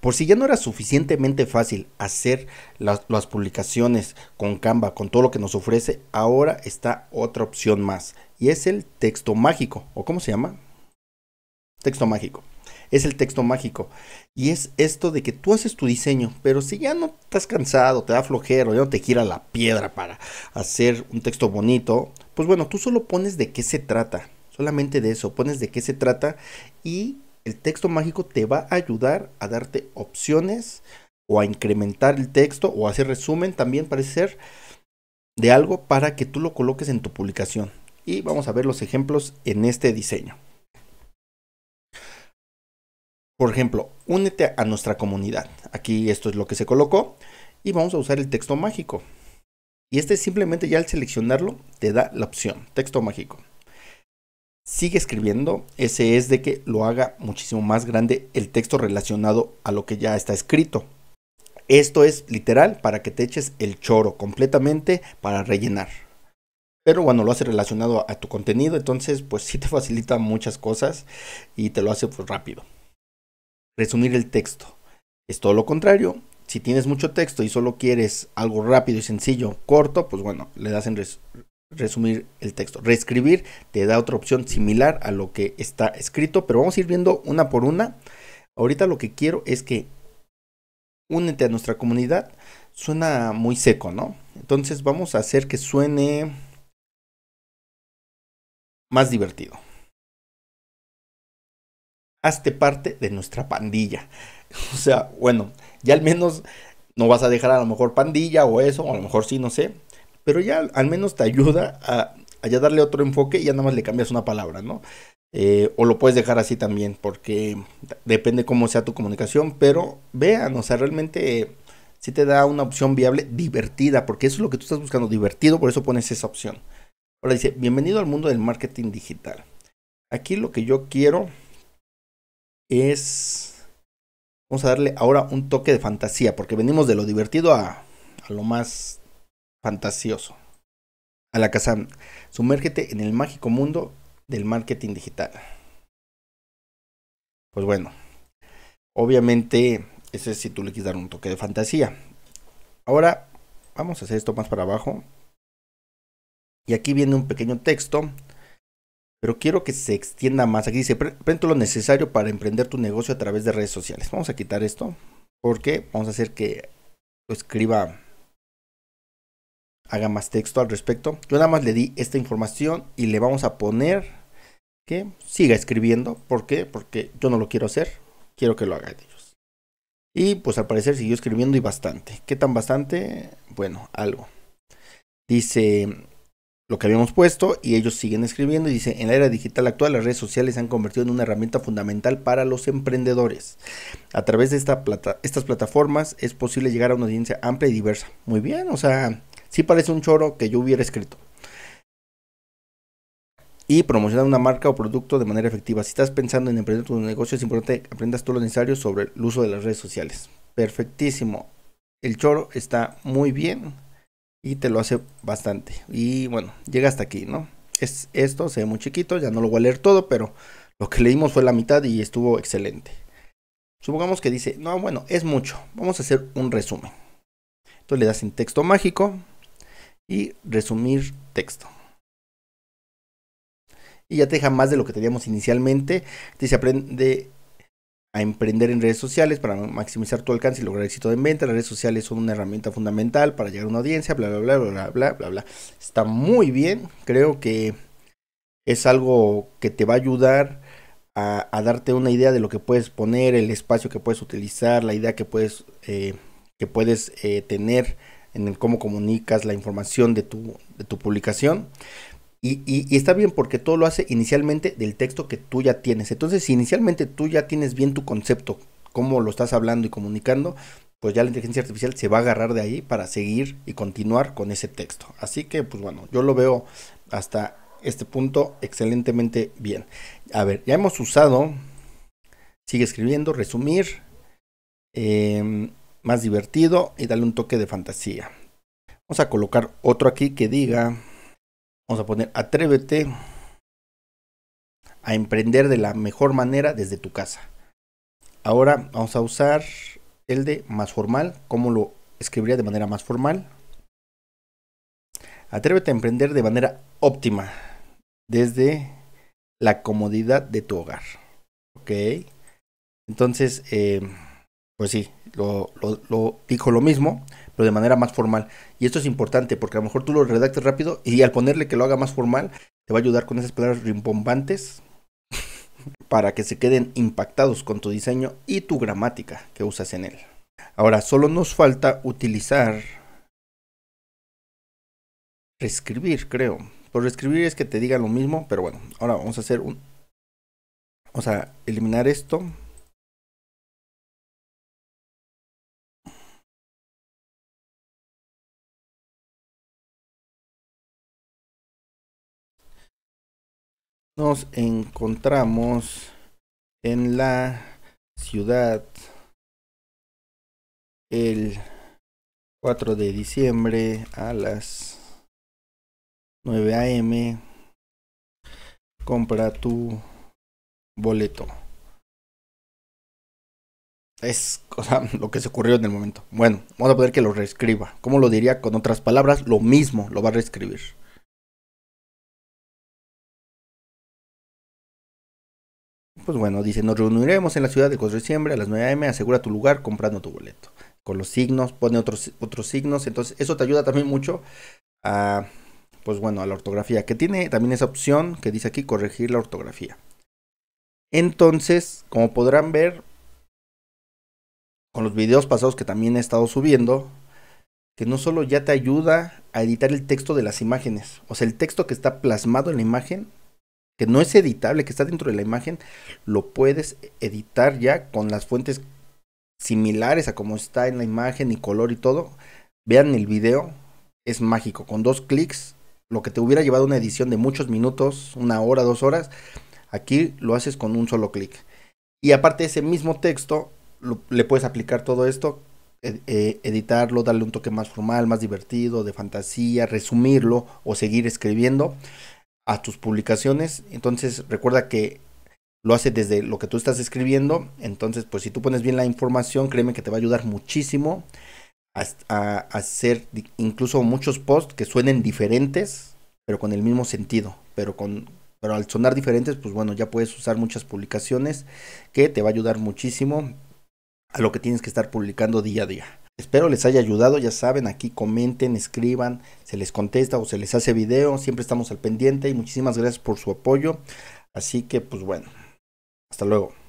Por si ya no era suficientemente fácil hacer las, publicaciones con Canva, con todo lo que nos ofrece, ahora está otra opción más. Y es el texto mágico, o cómo se llama? Texto mágico. Es el texto mágico. Y es esto de que tú haces tu diseño, pero si ya no estás cansado, te da flojero, ya no te gira la piedra para hacer un texto bonito, pues bueno, tú solo pones de qué se trata. Solamente de eso, pones de qué se trata y el texto mágico te va a ayudar a darte opciones o a incrementar el texto o hacer resumen también parece ser de algo para que tú lo coloques en tu publicación. Y vamos a ver los ejemplos en este diseño. Por ejemplo, únete a nuestra comunidad. Aquí esto es lo que se colocó y vamos a usar el texto mágico. Y este simplemente ya al seleccionarlo te da la opción, texto mágico. Sigue escribiendo, ese es de que lo haga muchísimo más grande el texto relacionado a lo que ya está escrito. Esto es literal para que te eches el choro completamente para rellenar. Pero bueno, lo hace relacionado a tu contenido, entonces pues sí te facilita muchas cosas y te lo hace pues rápido. Resumir el texto. Es todo lo contrario. Si tienes mucho texto y solo quieres algo rápido y sencillo, corto, pues bueno, le das en res resumir el texto. Reescribir te da otra opción similar a lo que está escrito, pero vamos a ir viendo una por una. Ahorita lo que quiero es que únete a nuestra comunidad. Suena muy seco, ¿no? Entonces vamos a hacer que suene más divertido. Hazte parte de nuestra pandilla. O sea, bueno, ya al menos no vas a dejar a lo mejor pandilla o eso, a lo mejor sí, no sé pero ya al menos te ayuda a, ya darle otro enfoque y ya nada más le cambias una palabra, ¿no? Eh, o lo puedes dejar así también, porque depende cómo sea tu comunicación, pero vean, o sea, realmente sí te da una opción viable, divertida, porque eso es lo que tú estás buscando, divertido, por eso pones esa opción. Ahora dice, bienvenido al mundo del marketing digital. Aquí lo que yo quiero es, vamos a darle ahora un toque de fantasía, porque venimos de lo divertido a, a lo más fantasioso. A la casa, sumérgete en el mágico mundo del marketing digital. Pues bueno, obviamente ese es si tú le quieres dar un toque de fantasía. Ahora vamos a hacer esto más para abajo. Y aquí viene un pequeño texto, pero quiero que se extienda más. Aquí dice, prento lo necesario para emprender tu negocio a través de redes sociales. Vamos a quitar esto porque vamos a hacer que lo escriba haga más texto al respecto. Yo nada más le di esta información y le vamos a poner que siga escribiendo. ¿Por qué? Porque yo no lo quiero hacer, quiero que lo haga ellos. Y pues al parecer siguió escribiendo y bastante. ¿Qué tan bastante? Bueno, algo. Dice lo que habíamos puesto y ellos siguen escribiendo y dice, en la era digital actual las redes sociales se han convertido en una herramienta fundamental para los emprendedores. A través de esta estas plataformas es posible llegar a una audiencia amplia y diversa. Muy bien, o sea, Sí parece un choro que yo hubiera escrito. Y promocionar una marca o producto de manera efectiva. Si estás pensando en emprender tu negocio, es importante que aprendas todo lo necesario sobre el uso de las redes sociales. Perfectísimo. El choro está muy bien y te lo hace bastante. Y bueno, llega hasta aquí, ¿no? Es, esto se ve muy chiquito, ya no lo voy a leer todo, pero lo que leímos fue la mitad y estuvo excelente. Supongamos que dice, no, bueno, es mucho, vamos a hacer un resumen. Entonces le das en texto mágico, y resumir texto. Y ya te deja más de lo que teníamos inicialmente. dice aprende a emprender en redes sociales para maximizar tu alcance y lograr éxito de venta. Las redes sociales son una herramienta fundamental para llegar a una audiencia, bla, bla, bla, bla, bla, bla, bla. Está muy bien. Creo que es algo que te va a ayudar a, darte una idea de lo que puedes poner, el espacio que puedes utilizar, la idea que puedes, eh, que puedes eh, tener en cómo comunicas la información de tu, de tu publicación. Y, está bien porque todo lo hace inicialmente del texto que tú ya tienes. Entonces, si inicialmente tú ya tienes bien tu concepto, cómo lo estás hablando y comunicando, pues ya la inteligencia artificial se va a agarrar de ahí para seguir y continuar con ese texto. Así que, pues bueno, yo lo veo hasta este punto excelentemente bien. A ver, ya hemos usado, sigue escribiendo, resumir. Em, más divertido y darle un toque de fantasía. Vamos a colocar otro aquí que diga, vamos a poner atrévete a emprender de la mejor manera desde tu casa. Ahora vamos a usar el de más formal, como lo escribiría de manera más formal. Atrévete a emprender de manera óptima desde la comodidad de tu hogar. Ok. Entonces, eh, pues sí, lo, dijo lo mismo, pero de manera más formal. Y esto es importante porque a lo mejor tú lo redactes rápido y al ponerle que lo haga más formal, te va a ayudar con esas palabras rimbombantes para que se queden impactados con tu diseño y tu gramática que usas en él. Ahora, solo nos falta utilizar reescribir, creo. Por reescribir es que te diga lo mismo, pero bueno, ahora vamos a hacer un... o sea, eliminar esto. nos encontramos en la ciudad el 4 de diciembre a las 9 a.m. Compra tu boleto. Es lo que se ocurrió en el momento. Bueno, vamos a poder que lo reescriba. ¿Cómo lo diría con otras palabras? Lo mismo, lo va a reescribir. Pues bueno, dice, nos reuniremos en la ciudad de de diciembre a las 9 am, asegura tu lugar comprando tu boleto. Con los signos, pone otros, otros signos, entonces eso te ayuda también mucho a, pues bueno, a la ortografía, que tiene también esa opción que dice aquí, corregir la ortografía. Entonces, como podrán ver, con los videos pasados que también he estado subiendo, que no solo ya te ayuda a editar el texto de las imágenes, o sea, el texto que está plasmado en la imagen, que no es editable, que está dentro de la imagen, lo puedes editar ya con las fuentes similares a como está en la imagen y color y todo. Vean el video, es mágico. Con dos clics, lo que te hubiera llevado una edición de muchos minutos, una hora, dos horas, aquí lo haces con un solo clic. Y aparte ese mismo texto, le puedes aplicar todo esto, eh, editarlo, darle un toque más formal, más divertido, de fantasía, resumirlo o seguir escribiendo a tus publicaciones. Entonces recuerda que lo hace desde lo que tú estás escribiendo. Entonces, pues si tú pones bien la información, créeme que te va a ayudar muchísimo a, hacer incluso muchos posts que suenen diferentes, pero con el mismo sentido. Pero, con, pero al sonar diferentes, pues bueno, ya puedes usar muchas publicaciones que te va a ayudar muchísimo a lo que tienes que estar publicando día a día. Espero les haya ayudado, ya saben, aquí comenten, escriban, se les contesta o se les hace video, siempre estamos al pendiente y muchísimas gracias por su apoyo. Así que pues bueno, hasta luego.